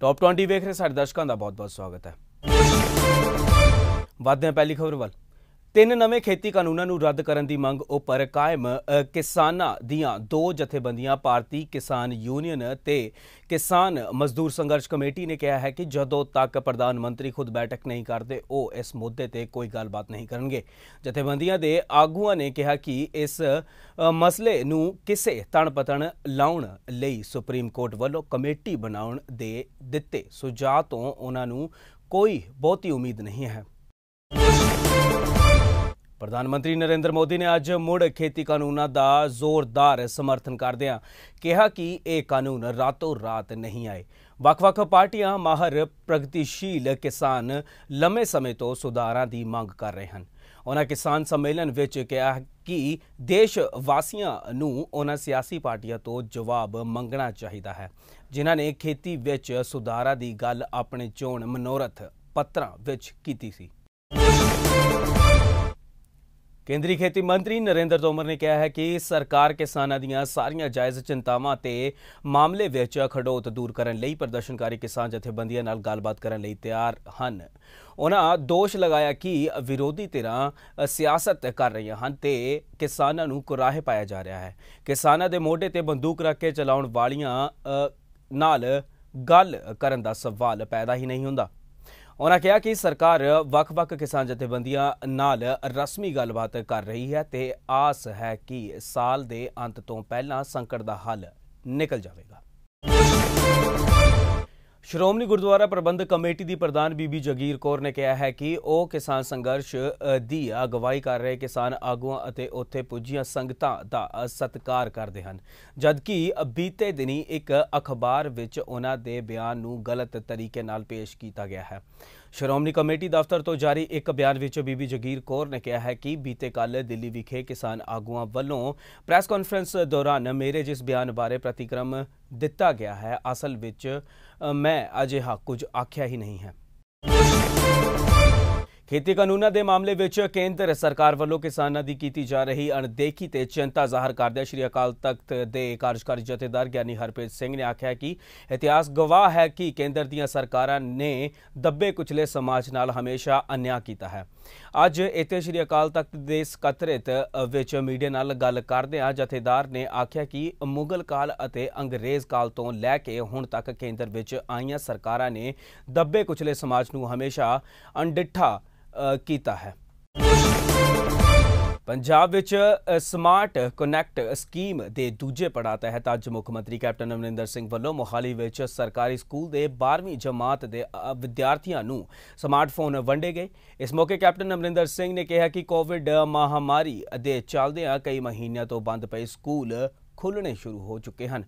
Top 20 ਵੇਖ ਰਹੇ ਸਾਡੇ ਦਰਸ਼ਕਾਂ ਦਾ ਬਹੁਤ-ਬਹੁਤ ਸਵਾਗਤ ਹੈ ਵਾਦਿਆਂ ਪਹਿਲੀ ਖਬਰ ਵੱਲ ਤਿੰਨ ਨਵੇਂ ਖੇਤੀ ਕਾਨੂੰਨਾਂ ਨੂੰ ਰੱਦ ਕਰਨ ਦੀ ਮੰਗ ਉੱਪਰ ਕਾਇਮ ਕਿਸਾਨਾਂ ਦੀਆਂ ਦੋ ਜਥੇਬੰਦੀਆਂ ਭਾਰਤੀ ਕਿਸਾਨ ਯੂਨੀਅਨ ਤੇ ਕਿਸਾਨ ਮਜ਼ਦੂਰ ਸੰਘਰਸ਼ ਕਮੇਟੀ ਨੇ ਕਿਹਾ ਹੈ ਕਿ ਜਦੋਂ ਤੱਕ ਪ੍ਰਧਾਨ ਮੰਤਰੀ ਖੁਦ ਬੈਠਕ ਨਹੀਂ ਕਰਦੇ ਉਹ ਇਸ ਮੁੱਦੇ ਤੇ ਕੋਈ ਗੱਲਬਾਤ ਨਹੀਂ ਕਰਨਗੇ ਜਥੇਬੰਦੀਆਂ ਦੇ ਆਗੂਆਂ ਨੇ ਕਿਹਾ ਕਿ ਇਸ ਮਸਲੇ ਨੂੰ ਕਿਸੇ ਤਣਪਤਣ ਲਾਉਣ ਲਈ ਸੁਪਰੀਮ ਕੋਰਟ ਵੱਲੋਂ ਕਮੇਟੀ ਬਣਾਉਣ ਦੇ ਦਿੱਤੇ ਸੁਝਾਅ ਤੋਂ ਉਹਨਾਂ ਨੂੰ ਕੋਈ ਬਹੁਤੀ ਉਮੀਦ ਨਹੀਂ ਹੈ ਪ੍ਰਧਾਨ ਮੰਤਰੀ ਨਰਿੰਦਰ ਮੋਦੀ ਨੇ ਅੱਜ ਮੁੜ ਖੇਤੀ ਕਾਨੂੰਨਾਂ ਦਾ ਜ਼ੋਰਦਾਰ ਸਮਰਥਨ ਕਰਦਿਆਂ ਕਿਹਾ ਕਿ ਇਹ ਕਾਨੂੰਨ ਰਾਤੋਂ ਰਾਤ ਨਹੀਂ ਆਏ ਵੱਖ-ਵੱਖ ਪਾਰਟੀਆਂ ਮਾਹਰ ਪ੍ਰਗਤੀਸ਼ੀਲ ਕਿਸਾਨ ਲੰਮੇ ਸਮੇਂ ਤੋਂ ਸੁਧਾਰਾਂ ਦੀ ਮੰਗ ਕਰ ਰਹੇ ਹਨ ਉਹਨਾਂ ਕਿਸਾਨ ਸੰਮੇਲਨ ਵਿੱਚ ਕਿਹਾ ਕਿ ਦੇਸ਼ ਵਾਸੀਆਂ ਨੂੰ ਉਹਨਾਂ ਸਿਆਸੀ ਪਾਰਟੀਆਂ ਤੋਂ ਜਵਾਬ ਮੰਗਣਾ ਚਾਹੀਦਾ ਹੈ ਜਿਨ੍ਹਾਂ ਨੇ ਖੇਤੀ ਵਿੱਚ ਸੁਧਾਰਾਂ ਦੀ ਗੱਲ ਆਪਣੇ ਚੋਣ ਮਨੋਰਥ ਪੱਤਰਾਂ ਵਿੱਚ ਕੀਤੀ ਸੀ ਕੇਂਦਰੀ ਖੇਤੀ ਮੰਤਰੀ ਨਰਿੰਦਰ ਤੋਮਰ ਨੇ ਕਿਹਾ ਹੈ ਕਿ ਸਰਕਾਰ ਕਿਸਾਨਾਂ ਦੀਆਂ ਸਾਰੀਆਂ ਜਾਇਜ਼ ਚਿੰਤਾਵਾਂ ਤੇ ਮਾਮਲੇ ਵਿੱਚ ਖੜੋਤ ਦੂਰ ਕਰਨ ਲਈ ਪ੍ਰਦਰਸ਼ਨਕਾਰੀ ਕਿਸਾਨ ਜਥੇਬੰਦੀਆਂ ਨਾਲ ਗੱਲਬਾਤ ਕਰਨ ਲਈ ਤਿਆਰ ਹਨ ਉਹਨਾਂ ਦੋਸ਼ ਲਗਾਇਆ ਕਿ ਵਿਰੋਧੀ ਧਿਰਾਂ ਸਿਆਸਤ ਕਰ ਰਹੀਆਂ ਹਨ ਤੇ ਕਿਸਾਨਾਂ ਨੂੰ ਕੁਰਾਹੇ ਪਾਇਆ ਜਾ ਰਿਹਾ ਹੈ ਕਿਸਾਨਾਂ ਦੇ ਮੋਢੇ ਤੇ ਬੰਦੂਕ ਰੱਖ ਕੇ ਚਲਾਉਣ ਵਾਲੀਆਂ ਨਾਲ ਗੱਲ ਕਰਨ ਦਾ ਸਵਾਲ ਪੈਦਾ ਹੀ ਨਹੀਂ ਹੁੰਦਾ ਉਹਨਾਂ ਕਿਹਾ ਕਿ ਸਰਕਾਰ ਵੱਖ-ਵੱਖ ਕਿਸਾਨ ਜਥੇਬੰਦੀਆਂ ਨਾਲ ਰਸਮੀ ਗੱਲਬਾਤ ਕਰ ਰਹੀ ਹੈ ਤੇ ਆਸ ਹੈ ਕਿ ਸਾਲ ਦੇ ਅੰਤ ਤੋਂ ਪਹਿਲਾਂ ਸੰਕਟ ਦਾ ਹੱਲ ਨਿਕਲ ਜਾਵੇਗਾ ਸ਼੍ਰੋਮਣੀ ਗੁਰਦੁਆਰਾ ਪ੍ਰਬੰਧਕ ਕਮੇਟੀ ਦੀ ਪ੍ਰਧਾਨ ਬੀਬੀ ਜਗੀਰ ਕੌਰ ਨੇ ਕਿਹਾ ਹੈ ਕਿ ਉਹ ਕਿਸਾਨ ਸੰਘਰਸ਼ ਦੀ ਅਗਵਾਈ ਕਰ ਰਹੇ ਕਿਸਾਨ ਆਗੂਆਂ ਅਤੇ ਉੱਥੇ ਪੁੱਜੀਆਂ ਸੰਗਤਾਂ ਦਾ ਸਤਿਕਾਰ ਕਰਦੇ ਹਨ ਜਦਕਿ ਬੀਤੇ ਦਿਨੀ ਇੱਕ ਅਖਬਾਰ ਵਿੱਚ ਉਹਨਾਂ ਦੇ ਬਿਆਨ ਨੂੰ ਗਲਤ ਤਰੀਕੇ ਨਾਲ ਪੇਸ਼ ਕੀਤਾ ਗਿਆ ਹੈ ਸ਼੍ਰੋਮਣੀ ਕਮੇਟੀ ਦਫ਼ਤਰ ਤੋਂ ਜਾਰੀ ਇੱਕ ਬਿਆਨ ਵਿੱਚ ਬੀਬੀ ਜਗੀਰ ਕੌਰ ਨੇ ਕਿਹਾ ਹੈ ਕਿ ਬੀਤੇ ਕੱਲ ਦਿੱਲੀ ਵਿਖੇ ਕਿਸਾਨ ਆਗੂਆਂ ਵੱਲੋਂ ਪ੍ਰੈਸ ਕਾਨਫਰੰਸ ਦੌਰਾਨ ਮੇਰੇ ਜਿਸ ਬਿਆਨ ਬਾਰੇ ਪ੍ਰਤੀਕਰਮ ਦਿੱਤਾ ਗਿਆ ਹੈ ਅਸਲ ਵਿੱਚ ਮੈਂ ਅਜੇ ਹਾ ਕੁਝ ਆਖਿਆ ਹੀ ਨਹੀਂ ਹੈ ਖੇਤੀ ਕਾਨੂੰਨਾਂ ਦੇ ਮਾਮਲੇ ਵਿੱਚ ਕੇਂਦਰ ਸਰਕਾਰ ਵੱਲੋਂ ਕਿਸਾਨਾਂ ਦੀ ਕੀਤੀ ਜਾ ਰਹੀ ਅਣਦੇਖੀ ਤੇ ਚਿੰਤਾ ਜ਼ਾਹਰ ਕਰਦਿਆਂ ਸ਼੍ਰੀ ਅਕਾਲ ਤਖਤ ਦੇ ਕਾਰਜਕਾਰੀ ਜਥੇਦਾਰ ਗਿਆਨੀ ਹਰਪ੍ਰੀਤ ਸਿੰਘ ਨੇ ਆਖਿਆ ਕਿ ਇਤਿਹਾਸ ਗਵਾਹ ਹੈ ਕਿ ਕੇਂਦਰ ਦੀਆਂ ਸਰਕਾਰਾਂ ਨੇ ਦੱਬੇ ਕੁਚਲੇ ਸਮਾਜ ਨਾਲ ਹਮੇਸ਼ਾ ਅਨਿਆ ਕੀਤਾ ਹੈ ਅੱਜ ਇੱਥੇ ਸ਼੍ਰੀ ਅਕਾਲ ਤਖਤ ਦੇ ਸਕੱਤਰੇਤ ਵਿੱਚ ਮੀਡੀਆ ਨਾਲ ਗੱਲ ਕਰਦੇ ਆ ਜਥੇਦਾਰ ਨੇ ਆਖਿਆ ਕਿ ਮੁਗਲ ਕਾਲ ਅਤੇ ਅੰਗਰੇਜ਼ ਕਾਲ ਤੋਂ ਲੈ ਕੇ ਹੁਣ ਤੱਕ ਕੇਂਦਰ ਵਿੱਚ ਆਈਆਂ ਸਰਕਾਰਾਂ ਨੇ ਦੱਬੇ ਕੁਚਲੇ ਸਮਾਜ ਨੂੰ ਹਮੇਸ਼ਾ ਅਣਡਿੱਠਾ ਕੀਤਾ ਹੈ ਪੰਜਾਬ ਵਿੱਚ ਸਮਾਰਟ ਕਨੈਕਟ ਸਕੀਮ ਦੇ ਦੂਜੇ ਪੜਾਅ ਤਹਿਤ ਅੱਜ ਮੁੱਖ ਮੰਤਰੀ ਕੈਪਟਨ ਅਮਰਿੰਦਰ ਸਿੰਘ ਵੱਲੋਂ ਮੋਹਾਲੀ ਵਿੱਚ ਸਰਕਾਰੀ ਸਕੂਲ ਦੇ 12ਵੀਂ ਜਮਾਤ ਦੇ ਵਿਦਿਆਰਥੀਆਂ ਨੂੰ ਸਮਾਰਟਫੋਨ ਵੰਡੇ ਗਏ ਇਸ ਮੌਕੇ ਕੈਪਟਨ ਅਮਰਿੰਦਰ ਸਿੰਘ ਨੇ ਕਿਹਾ ਕਿ ਕੋਵਿਡ ਮਹਾਮਾਰੀ ਦੇ ਚੱਲਦਿਆਂ ਕਈ ਮਹੀਨਿਆਂ ਤੋਂ ਬੰਦ ਪਏ ਸਕੂਲ ਖੁੱਲਣੇ ਸ਼ੁਰੂ ਹੋ ਚੁੱਕੇ ਹਨ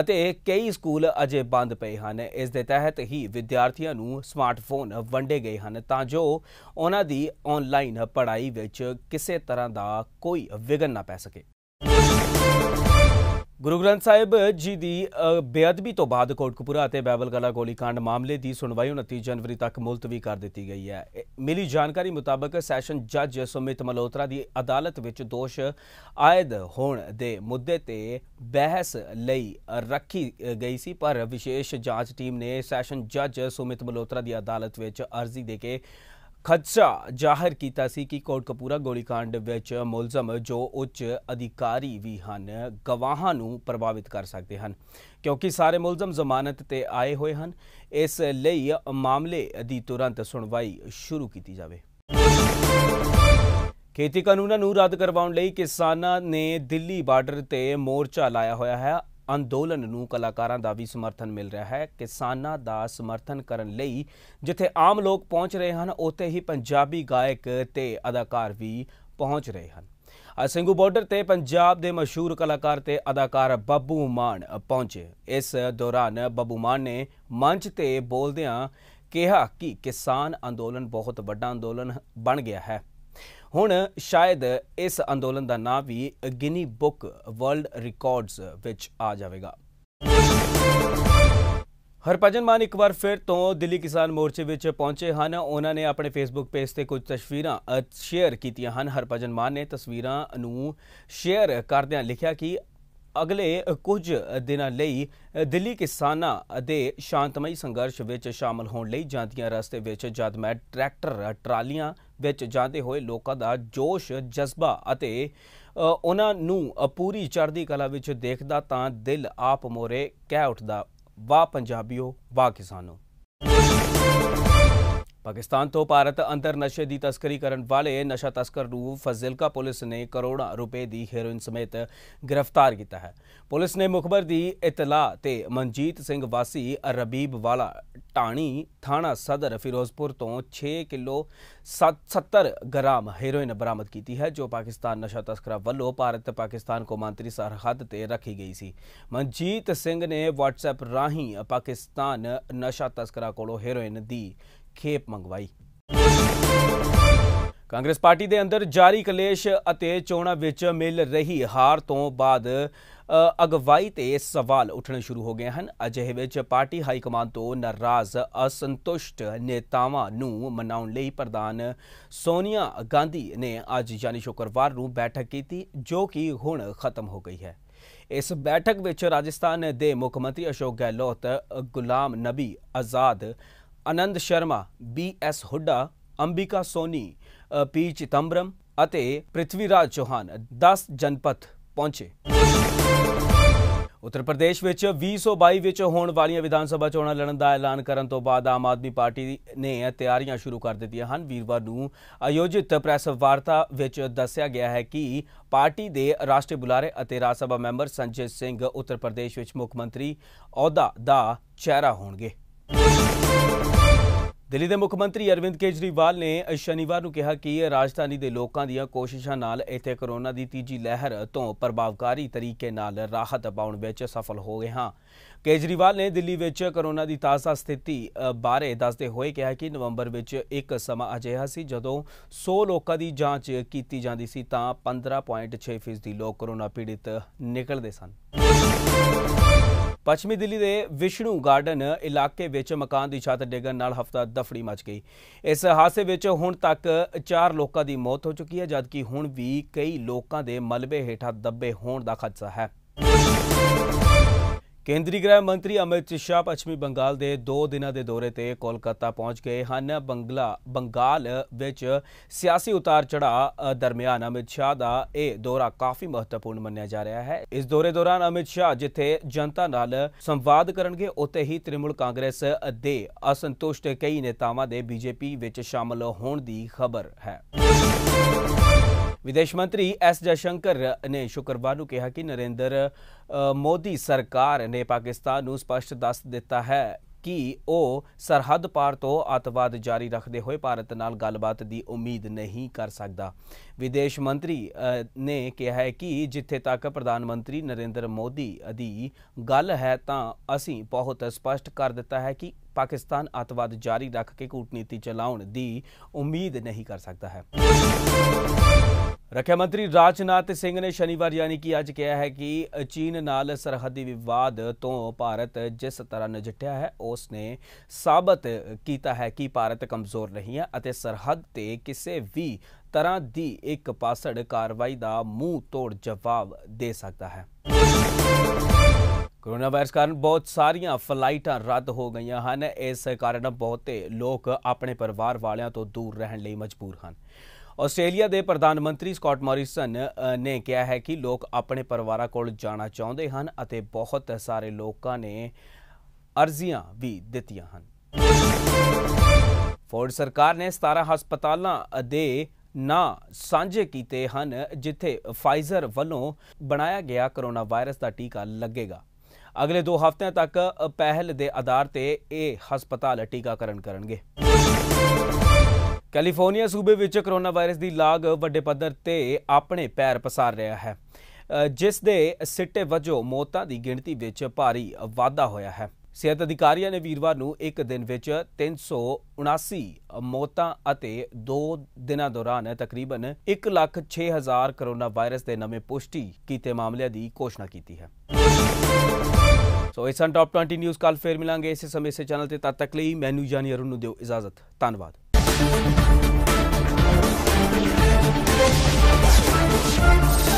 ਅਤੇ ਕਈ ਸਕੂਲ ਅਜੇ ਬੰਦ ਪਏ ਹਨ ਇਸ ਦੇ ਤਹਿਤ ਹੀ ਵਿਦਿਆਰਥੀਆਂ ਨੂੰ ਸਮਾਰਟਫੋਨ ਵੰਡੇ ਗਏ ਹਨ ਤਾਂ ਜੋ ਉਹਨਾਂ ਦੀ ਆਨਲਾਈਨ ਪੜ੍ਹਾਈ ਵਿੱਚ ਕਿਸੇ ਤਰ੍ਹਾਂ ਦਾ ਕੋਈ ਵਿਗਨ ਨਾ ਪੈ ਸਕੇ ਗੁਰੂ ਗ੍ਰੰਥ ਸਾਹਿਬ ਜੀ ਦੀ ਬੇਅਦਬੀ ਤੋਂ ਬਾਅਦ ਕੋਟਕਪੂਰਾ ਅਤੇ ਬੈਬਲਗਲਾ ਗੋਲੀकांड ਮਾਮਲੇ ਦੀ ਸੁਣਵਾਈ 29 ਜਨਵਰੀ ਤੱਕ ਮੁਲਤਵੀ ਕਰ ਦਿੱਤੀ ਗਈ ਹੈ ਮਿਲੀ ਜਾਣਕਾਰੀ ਮੁਤਾਬਕ ਸੈਸ਼ਨ ਜੱਜ ਸੁਮਿਤ ਮਲੋਤਰਾ ਦੀ ਅਦਾਲਤ ਵਿੱਚ ਦੋਸ਼ ਆਇਦ ਹੋਣ ਦੇ ਮੁੱਦੇ ਤੇ ਬਹਿਸ ਲਈ ਰੱਖੀ ਗਈ ਸੀ ਪਰ ਵਿਸ਼ੇਸ਼ ਜਾਂਚ ਟੀਮ ਨੇ ਸੈਸ਼ਨ ਜੱਜ ਸੁਮਿਤ ਮਲੋਤਰਾ ਦੀ ਅਦਾਲਤ ਵਿੱਚ ਅਰਜ਼ੀ ਦੇ ਕੇ ਖਦਸ਼ਾ ਜ਼ਾਹਰ ਕੀਤਾ ਸੀ ਕਿ ਕਪੂਰਾ ਗੋਲੀकांड ਵਿੱਚ ਮੁਲਜ਼ਮ ਜੋ ਉੱਚ ਅਧਿਕਾਰੀ ਵੀ ਹਨ ਗਵਾਹਾਂ ਨੂੰ ਪ੍ਰਭਾਵਿਤ ਕਰ ਸਕਦੇ ਹਨ ਕਿਉਂਕਿ ਸਾਰੇ ਮੁਲਜ਼ਮ ਜ਼ਮਾਨਤ ਤੇ ਆਏ ਹੋਏ ਹਨ ਇਸ ਲਈ ਮਾਮਲੇ ਦੀ ਤੁਰੰਤ ਸੁਣਵਾਈ ਸ਼ੁਰੂ ਕੀਤੀ ਜਾਵੇ ਖੇਤੀ ਕਾਨੂੰਨਾਂ ਨੂੰ ਰੱਦ ਕਰਵਾਉਣ ਲਈ ਕਿਸਾਨਾਂ ਨੇ ਦਿੱਲੀ ਬਾਰਡਰ ਤੇ ਮੋਰਚਾ ਲਾਇਆ ਹੋਇਆ ਹੈ ਅੰਦੋਲਨ ਨੂੰ ਕਲਾਕਾਰਾਂ ਦਾ ਵੀ ਸਮਰਥਨ ਮਿਲ ਰਿਹਾ ਹੈ ਕਿਸਾਨਾਂ ਦਾ ਸਮਰਥਨ ਕਰਨ ਲਈ ਜਿੱਥੇ ਆਮ ਲੋਕ ਪਹੁੰਚ ਰਹੇ ਹਨ ਉੱਥੇ ਹੀ ਪੰਜਾਬੀ ਗਾਇਕ ਤੇ ਅਦਾਕਾਰ ਵੀ ਪਹੁੰਚ ਰਹੇ ਹਨ ਸਿੰਘੂ ਬਾਰਡਰ ਤੇ ਪੰਜਾਬ ਦੇ ਮਸ਼ਹੂਰ ਕਲਾਕਾਰ ਤੇ ਅਦਾਕਾਰ ਬੱਬੂ ਮਾਨ ਪਹੁੰਚੇ ਇਸ ਦੌਰਾਨ ਬੱਬੂ ਮਾਨ ਨੇ ਮੰਚ ਤੇ ਬੋਲਦਿਆਂ ਕਿਹਾ ਕਿ ਕਿਸਾਨ ਅੰਦੋਲਨ ਬਹੁਤ ਵੱਡਾ ਅੰਦੋਲਨ ਬਣ ਗਿਆ ਹੈ ਹੁਣ ਸ਼ਾਇਦ ਇਸ ਅੰਦੋਲਨ ਦਾ ਨਾਮ ਵੀ ਗਿਨੀ ਬੁੱਕ ਵਰਲਡ ਰਿਕਾਰਡਸ ਵਿੱਚ ਆ ਜਾਵੇਗਾ ਹਰਪਜਨ ਮਾਨ ਇੱਕ ਵਾਰ ਫਿਰ ਤੋਂ ਦਿੱਲੀ ਕਿਸਾਨ ਮੋਰਚੇ ਵਿੱਚ ਪਹੁੰਚੇ ਹਨ ਉਹਨਾਂ ਨੇ ਆਪਣੇ ਫੇਸਬੁੱਕ ਪੇਜ ਤੇ ਕੁਝ ਤਸਵੀਰਾਂ ਸ਼ੇਅਰ ਕੀਤੀਆਂ ਹਨ ਹਰਪਜਨ ਮਾਨ ਨੇ ਤਸਵੀਰਾਂ ਨੂੰ ਸ਼ੇਅਰ ਕਰਦਿਆਂ ਲਿਖਿਆ ਕਿ ਅਗਲੇ ਕੁਝ ਦਿਨਾਂ ਲਈ ਦਿੱਲੀ ਕਿਸਾਨਾਂ ਦੇ ਸ਼ਾਂਤਮਈ ਸੰਘਰਸ਼ ਵਿੱਚ ਸ਼ਾਮਲ ਹੋਣ ਲਈ ਜਾਂਦੀਆਂ ਰਸਤੇ ਵਿੱਚ ਜਦ ਮੈਂ ਟਰੈਕਟਰ ਟਰਾਲੀਆਂ ਵਿੱਚ ਜਾਂਦੇ ਹੋਏ ਲੋਕਾਂ ਦਾ ਜੋਸ਼ ਜਜ਼ਬਾ ਅਤੇ ਉਹਨਾਂ ਨੂੰ ਪੂਰੀ ਚੜ੍ਹਦੀ ਕਲਾ ਵਿੱਚ ਦੇਖਦਾ ਤਾਂ ਦਿਲ ਆਪ ਮੋਰੇ ਕਹਿ ਉੱਠਦਾ ਵਾਹ ਪੰਜਾਬੀਓ ਵਾਹ ਕਿਸਾਨੋ ਪਾਕਿਸਤਾਨ ਤੋਂ ਭਾਰਤ ਅੰਦਰ ਨਸ਼ੇ ਦੀ ਤਸਕਰੀ ਕਰਨ ਵਾਲੇ ਨਸ਼ਾ ਤਸਕਰ ਨੂੰ ਫਜ਼ਿਲਕਾ ਪੁਲਿਸ ਨੇ ਕਰੋੜਾਂ ਰੁਪਏ ਦੀ ਹੀਰੋਇਨ ਸਮੇਤ ਗ੍ਰਿਫਤਾਰ ਕੀਤਾ ਹੈ ਪੁਲਿਸ ਨੇ ਮੁਖਬਰ ਦੀ ਇਤਲਾਹ ਤੇ ਮਨਜੀਤ ਸਿੰਘ ਵਾਸੀ ਰਬੀਬ ਵਾਲਾ ਟਾਣੀ ਥਾਣਾ ਸਦਰ ਫਿਰੋਜ਼ਪੁਰ ਤੋਂ 6 ਕਿਲੋ 70 ਗ੍ਰਾਮ ਹੀਰੋਇਨ ਬਰਾਮਦ ਕੀਤੀ ਹੈ ਜੋ ਪਾਕਿਸਤਾਨ ਨਸ਼ਾ ਤਸਕਰਾਂ ਵੱਲੋਂ ਭਾਰਤ ਤੇ ਪਾਕਿਸਤਾਨ ਕੋਮਾਂਤਰੀ ਸਰਹੱਦ ਤੇ ਰੱਖੀ ਗਈ ਸੀ ਮਨਜੀਤ ਸਿੰਘ ਨੇ WhatsApp ਰਾਹੀਂ ਪਾਕਿਸਤਾਨ ਨਸ਼ਾ ਤਸਕਰਾਂ ਕੋਲੋਂ ਹੀਰੋਇਨ ਦੀ ਖੇਪ ਮੰਗਵਾਈ ਕਾਂਗਰਸ ਪਾਰਟੀ ਦੇ ਅੰਦਰ ਜਾਰੀ ਕਲੇਸ਼ ਅਤੇ ਚੋਣਾਂ ਵਿੱਚ ਮਿਲ ਰਹੀ ਹਾਰ ਤੋਂ ਬਾਅਦ ਅਗਵਾਈ ਤੇ ਸਵਾਲ ਉੱਠਣੇ ਸ਼ੁਰੂ ਹੋ ਗਏ ਹਨ ਅਜਿਹੇ ਵਿੱਚ ਪਾਰਟੀ ਹਾਈ ਕਮਾਂਡ ਤੋਂ ਨਾਰਾਜ਼ ਅਸੰਤੁਸ਼ਟ ਨੇਤਾਵਾਂ ਨੂੰ ਮਨਾਉਣ ਲਈ ਪ੍ਰਧਾਨ ਸੋਨੀਆ ਗਾਂਧੀ ਨੇ ਅੱਜ ਯਾਨੀ ਸ਼ੁੱਕਰਵਾਰ ਨੂੰ ਬੈਠਕ ਕੀਤੀ ਜੋ ਕਿ ਹੁਣ ਖਤਮ ਹੋ ਗਈ ਹੈ ਇਸ ਬੈਠਕ ਵਿੱਚ ਰਾਜਸਥਾਨ ਦੇ ਮੁੱਖ ਮੰਤਰੀ Ashok Gehlot Ghulam Nabi Azad Anand Sharma B S Hooda Ambika Soni P Chidambaram ਅਤੇ ਪ੍ਰਿਥਵੀਰਾਜ ਚੋਹਾਨ 10 ਜਨਪਤ ਪਹੁੰਚੇ ਉੱਤਰ ਪ੍ਰਦੇਸ਼ ਵਿੱਚ 2022 ਵਿੱਚ ਹੋਣ ਵਾਲੀਆਂ ਵਿਧਾਨ ਸਭਾ ਚੋਣਾਂ ਲੜਨ ਦਾ ਐਲਾਨ ਕਰਨ ਤੋਂ ਬਾਅਦ ਆਮ ਆਦਮੀ ਪਾਰਟੀ ਨੇ ਤਿਆਰੀਆਂ ਸ਼ੁਰੂ ਕਰ ਦਿੱਤੀਆਂ ਹਨ ਵੀਰਵਾਰ ਨੂੰ ਆਯੋਜਿਤ ਪ੍ਰੈਸ ਵਾਰਤਾ ਵਿੱਚ ਦੱਸਿਆ ਗਿਆ ਹੈ ਕਿ ਪਾਰਟੀ ਦੇ ਰਾਸ਼ਟਰੀ ਬੁਲਾਰੇ ਅਤੇ ਰਾਜ ਸਭਾ ਮੈਂਬਰ ਸੰਜੇ ਸਿੰਘ ਉੱਤਰ ਪ੍ਰਦੇਸ਼ ਵਿੱਚ ਮੁੱਖ ਮੰਤਰੀ ਅਹੁਦਾ ਦਾ ਚਿਹਰਾ ਹੋਣਗੇ ਦਿੱਲੀ ਦੇ ਮੁੱਖ ਮੰਤਰੀ ਅਰਵਿੰਦ ਕੇਜਰੀਵਾਲ ਨੇ ਸ਼ਨੀਵਾਰ ਨੂੰ ਕਿਹਾ ਕਿ ਰਾਜਧਾਨੀ ਦੇ ਲੋਕਾਂ ਦੀਆਂ ਕੋਸ਼ਿਸ਼ਾਂ ਨਾਲ ਇੱਥੇ ਕਰੋਨਾ ਦੀ ਤੀਜੀ ਲਹਿਰ ਤੋਂ ਪ੍ਰਭਾਵਕਾਰੀ ਤਰੀਕੇ ਨਾਲ ਰਾਹਤ ਪਾਉਣ ਵਿੱਚ ਸਫਲ ਹੋ ਗਏ ਹਾਂ ਕੇਜਰੀਵਾਲ ਨੇ ਦਿੱਲੀ ਵਿੱਚ ਕਰੋਨਾ ਦੀ ਤਾਜ਼ਾ ਸਥਿਤੀ ਬਾਰੇ ਦੱਸਦੇ ਹੋਏ ਕਿਹਾ ਕਿ ਨਵੰਬਰ ਵਿੱਚ ਇੱਕ ਸਮਾਂ ਅਜਿਹਾ ਸੀ ਜਦੋਂ 100 ਲੋਕਾਂ ਦੀ ਜਾਂਚ ਕੀਤੀ ਜਾਂਦੀ ਸੀ ਤਾਂ 15.6% ਲੋਕ ਕਰੋਨਾ ਪੀੜਿਤ ਨਿਕਲਦੇ ਸਨ ਪੱਛਮੀ ਦਿੱਲੀ ਦੇ ਵਿਸ਼ਨੂੰ ਗਾਰਡਨ ਇਲਾਕੇ ਵਿੱਚ ਮਕਾਨ ਦੀ ਛੱਤ ਡਿੱਗਣ ਨਾਲ ਹਫਤਾ ਦਫੜੀ ਮਚ ਗਈ ਇਸ ਹਾਦਸੇ ਵਿੱਚ ਹੁਣ ਤੱਕ 4 ਲੋਕਾਂ ਦੀ ਮੌਤ ਹੋ ਚੁੱਕੀ ਹੈ ਜਦਕਿ ਹੁਣ ਵੀ ਕਈ ਲੋਕਾਂ ਦੇ ਮਲਬੇ ਹੇਠਾਂ ਦੱਬੇ ਹੋਣ ਦਾ ਖਦਸ਼ਾ ਹੈ ਕੇਂਦਰੀ ਗ੍ਰਹਿ ਮੰਤਰੀ ਅਮਿਤ ਸ਼ਾਹ ਪੱਛਮੀ ਬੰਗਾਲ ਦੇ 2 ਦਿਨਾਂ ਦੇ ਦੌਰੇ ਤੇ ਕੋਲਕਾਤਾ ਪਹੁੰਚ ਗਏ ਹਨ ਬੰਗਲਾ ਬੰਗਾਲ ਵਿੱਚ ਸਿਆਸੀ ਉਤਾਰ ਚੜਾ ਦਰਮਿਆਨ ਅਮਿਤ ਸ਼ਾਹ ਦਾ ਇਹ ਦੌਰਾ ਕਾਫੀ ਮਹੱਤਵਪੂਰਨ ਮੰਨਿਆ ਜਾ ਰਿਹਾ ਹੈ ਇਸ ਦੌਰੇ ਦੌਰਾਨ ਅਮਿਤ ਸ਼ਾਹ ਜਿੱਥੇ ਜਨਤਾ ਨਾਲ ਸੰਵਾਦ ਕਰਨਗੇ ਉੱਥੇ ਹੀ ਤ੍ਰਿਮੂਲ ਕਾਂਗਰਸ ਦੇ ਅਸੰਤੁਸ਼ਟ ਕਈ ਨੇਤਾਵਾਂ ਦੇ ਬੀਜੇਪੀ ਵਿੱਚ ਸ਼ਾਮਲ ਹੋਣ ਦੀ ਖਬਰ ਹੈ ਵਿਦੇਸ਼ ਮੰਤਰੀ ਐਸ ਜਸ਼ੰਕਰ ਨੇ ਸ਼ੁੱਕਰਵਾਰ ਨੂੰ ਕਿਹਾ ਕਿ ਨਰਿੰਦਰ ਮੋਦੀ ਸਰਕਾਰ ਨੇ ਪਾਕਿਸਤਾਨ ਨੂੰ ਸਪਸ਼ਟ ਦੱਸ ਦਿੱਤਾ ਹੈ ਕਿ ਉਹ ਸਰਹੱਦ ਪਾਰ ਤੋਂ ਅਤਵਾਦ ਜਾਰੀ ਰੱਖਦੇ ਹੋਏ ਭਾਰਤ ਨਾਲ ਗੱਲਬਾਤ ਦੀ ਉਮੀਦ ਨਹੀਂ ਕਰ ਸਕਦਾ ਵਿਦੇਸ਼ ਮੰਤਰੀ ਨੇ ਕਿਹਾ ਹੈ ਕਿ ਜਿੱਥੇ ਤੱਕ ਪ੍ਰਧਾਨ ਮੰਤਰੀ ਨਰਿੰਦਰ ਮੋਦੀ ਦੀ ਗੱਲ ਹੈ ਤਾਂ ਅਸੀਂ ਬਹੁਤ ਸਪਸ਼ਟ ਕਰ ਦਿੱਤਾ ਹੈ ਕਿ ਪਾਕਿਸਤਾਨ ਅਤਵਾਦ ਜਾਰੀ ਰੱਖ ਕੇ ਕੂਟਨੀਤੀ ਚਲਾਉਣ ਦੀ ਉਮੀਦ ਨਹੀਂ ਕਰ ਸਕਦਾ ਹੈ ਰੱਖਿਆ ਮੰਤਰੀ ਰਾਜਨਾਥ ਸਿੰਘ ਨੇ ਸ਼ਨੀਵਾਰ ਯਾਨੀ ਕਿ ਅੱਜ ਕਿਹਾ ਹੈ ਕਿ ਚੀਨ ਨਾਲ ਸਰਹੱਦੀ ਵਿਵਾਦ ਤੋਂ ਭਾਰਤ ਜਿਸ ਤਰ੍ਹਾਂ ਨਜਿੱਠਿਆ ਹੈ ਉਸ ਨੇ ਸਾਬਤ ਕੀਤਾ ਹੈ ਕਿ ਭਾਰਤ ਕਮਜ਼ੋਰ ਨਹੀਂ ਹੈ ਅਤੇ ਸਰਹੱਦ ਤੇ ਕਿਸੇ ਵੀ ਤਰ੍ਹਾਂ ਦੀ ਇੱਕ ਪਾਸੜ ਕਾਰਵਾਈ ਦਾ ਮੂੰਹ ਤੋੜ ਜਵਾਬ ਦੇ ਸਕਦਾ ਹੈ ਕੋਰੋਨਾ ਵਾਇਰਸ ਕਾਰਨ ਬਹੁਤ ਸਾਰੀਆਂ ਫਲਾਈਟਾਂ ਰੱਦ ਹੋ ਗਈਆਂ ਹਨ ਇਸ ਕਾਰਨ ਬਹੁਤੇ ਲੋਕ ਆਪਣੇ ਪਰਿਵਾਰ ਵਾਲਿਆਂ ਤੋਂ ਦੂਰ ਰਹਿਣ ਲਈ ਮਜਬੂਰ ਹਨ ਆਸਟ੍ਰੇਲੀਆ ਦੇ ਪ੍ਰਧਾਨ ਮੰਤਰੀ ਸਕਾਟ ਮੌਰਿਸਨ ਨੇ ਕਿਹਾ ਹੈ ਕਿ ਲੋਕ ਆਪਣੇ ਪਰਿਵਾਰਾਂ ਕੋਲ ਜਾਣਾ ਚਾਹੁੰਦੇ ਹਨ ਅਤੇ ਬਹੁਤ ਸਾਰੇ ਲੋਕਾਂ ਨੇ ਅਰਜ਼ੀਆਂ ਵੀ ਦਿੱਤੀਆਂ ਹਨ ਫੋਰਡ ਸਰਕਾਰ ਨੇ 17 ਹਸਪਤਾਲਾਂ ਦੇ ਨਾਂ ਸਾਂਝੇ ਕੀਤੇ ਹਨ ਜਿੱਥੇ ਫਾਈਜ਼ਰ ਵੱਲੋਂ ਬਣਾਇਆ ਗਿਆ ਕਰੋਨਾ ਵਾਇਰਸ ਦਾ ਟੀਕਾ ਲੱਗੇਗਾ ਅਗਲੇ 2 ਹਫ਼ਤਿਆਂ ਤੱਕ ਪਹਿਲ ਦੇ ਆਧਾਰ ਤੇ ਇਹ ਹਸਪਤਾਲ ਟੀਕਾਕਰਨ ਕਰਨਗੇ ਕੈਲੀਫੋਰਨੀਆ ਸੂਬੇ ਵਿੱਚ ਕਰੋਨਾ ਵਾਇਰਸ ਦੀ ਲਾਗ ਵੱਡੇ ਪੱਧਰ ਤੇ ਆਪਣੇ ਪੈਰ ਪਸਾਰ ਰਿਹਾ ਹੈ ਜਿਸ ਦੇ ਸਿੱਟੇ ਵਜੋਂ ਮੌਤਾਂ ਦੀ ਗਿਣਤੀ ਵਿੱਚ ਭਾਰੀ ਵਾਧਾ ਹੋਇਆ ਹੈ ਸਿਹਤ ਅਧਿਕਾਰੀਆਂ ਨੇ ਵੀਰਵਾਰ ਨੂੰ ਇੱਕ ਦਿਨ ਵਿੱਚ 379 ਮੌਤਾਂ ਅਤੇ 2 ਦਿਨਾਂ ਦੌਰਾਨ ਤਕਰੀਬਨ 1,06,000 ਕਰੋਨਾ ਵਾਇਰਸ ਦੇ ਨਵੇਂ ਪੁਸ਼ਟੀ ਕੀਤੇ ਮਾਮਲਿਆਂ ਦੀ ਘੋਸ਼ਣਾ ਕੀਤੀ ਹੈ। ਸੋ ਇਸ ਹਨ ਟੌਪ 20 ਨਿਊਜ਼ ਕੱਲ ਫੇਰ ਮਿਲਾਂਗੇ ਇਸੇ ਸਮੇਂ ਇਸੇ ਚੈਨਲ ਤੇ ਤਦ ਤੱਕ ਲਈ ਮੈਨੂੰ ਜਾਨੀ ਅਰੁਣ ਨੂੰ ਦਿਓ ਇਜਾਜ਼ਤ ਧੰਨਵਾਦ Thank you.